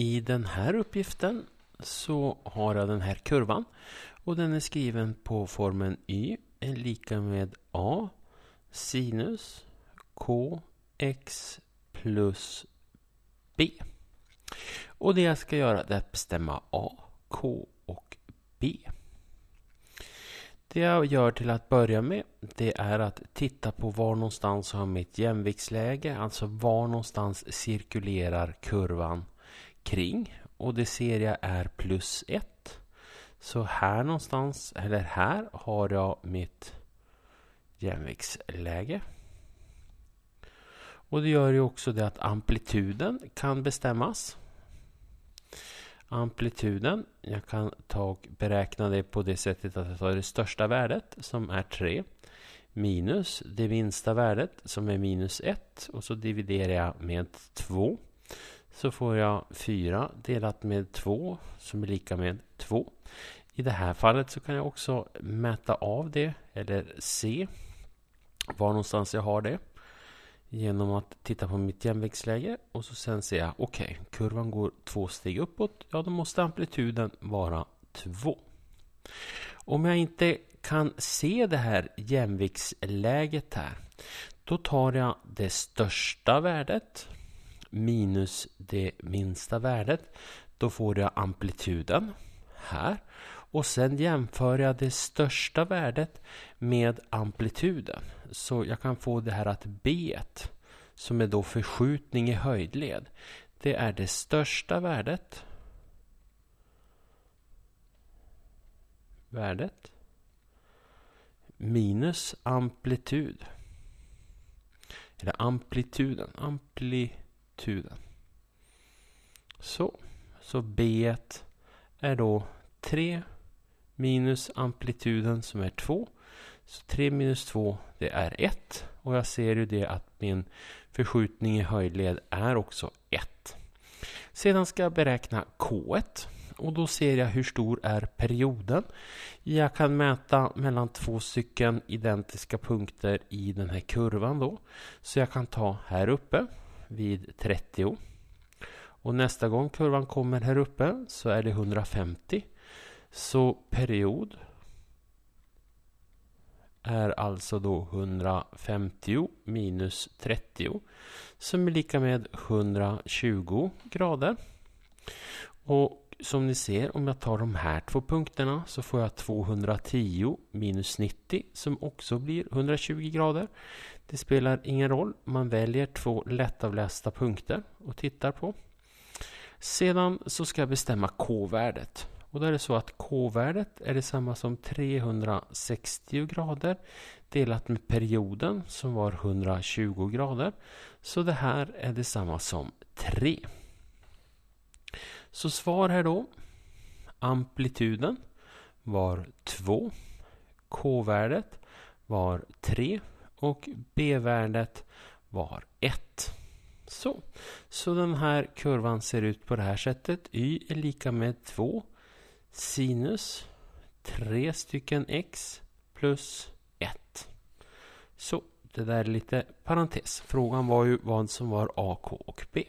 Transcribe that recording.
I den här uppgiften så har jag den här kurvan och den är skriven på formen y är lika med a sinus kx plus b. Och det jag ska göra är att bestämma a, k och b. Det jag gör till att börja med det är att titta på var någonstans har mitt jämviktsläge, alltså var någonstans cirkulerar kurvan kring. Och det ser jag är plus 1. Så här någonstans, eller här, har jag mitt jämviktsläge. Och det gör ju också det att amplituden kan bestämmas. Amplituden, jag kan ta och beräkna det på det sättet att jag tar det största värdet som är 3 minus det minsta värdet som är minus 1 och så dividerar jag med 2 så får jag 4 delat med 2 som är lika med 2. I det här fallet så kan jag också mäta av det eller se var någonstans jag har det genom att titta på mitt jämviktsläge och så sen ser jag okej, okay, kurvan går två steg uppåt. Ja, då måste amplituden vara 2. Om jag inte kan se det här jämviktsläget här, då tar jag det största värdet minus det minsta värdet. Då får jag amplituden här. Och sen jämför jag det största värdet med amplituden. Så jag kan få det här att B som är då förskjutning i höjdled. Det är det största värdet. Värdet. Minus amplitud. Eller amplituden. Amplituden tusen. Så, så B är då 3 minus amplituden som är 2. Så 3 minus 2 det är 1 och jag ser ju det att min förskjutning i höjdled är också 1. Sedan ska jag beräkna K1 och då ser jag hur stor är perioden. Jag kan mäta mellan två stycken identiska punkter i den här kurvan då. Så jag kan ta här uppe vid 30. Och nästa gång kurvan kommer här uppe så är det 150. Så period är alltså då 150 minus 30 som är lika med 120 grader. Och som ni ser, om jag tar de här två punkterna så får jag 210 minus 90 som också blir 120 grader. Det spelar ingen roll, man väljer två lättavlästa punkter och tittar på. Sedan så ska jag bestämma k-värdet. Och då är det så att k-värdet är detsamma som 360 grader delat med perioden som var 120 grader. Så det här är detsamma som 3. Så svar här då. Amplituden var 2. K-värdet var 3 och B-värdet var 1. Så. Så den här kurvan ser ut på det här sättet. Y är lika med 2 sinus 3 stycken x plus 1. Så det där är lite parentes. Frågan var ju vad som var AK och B.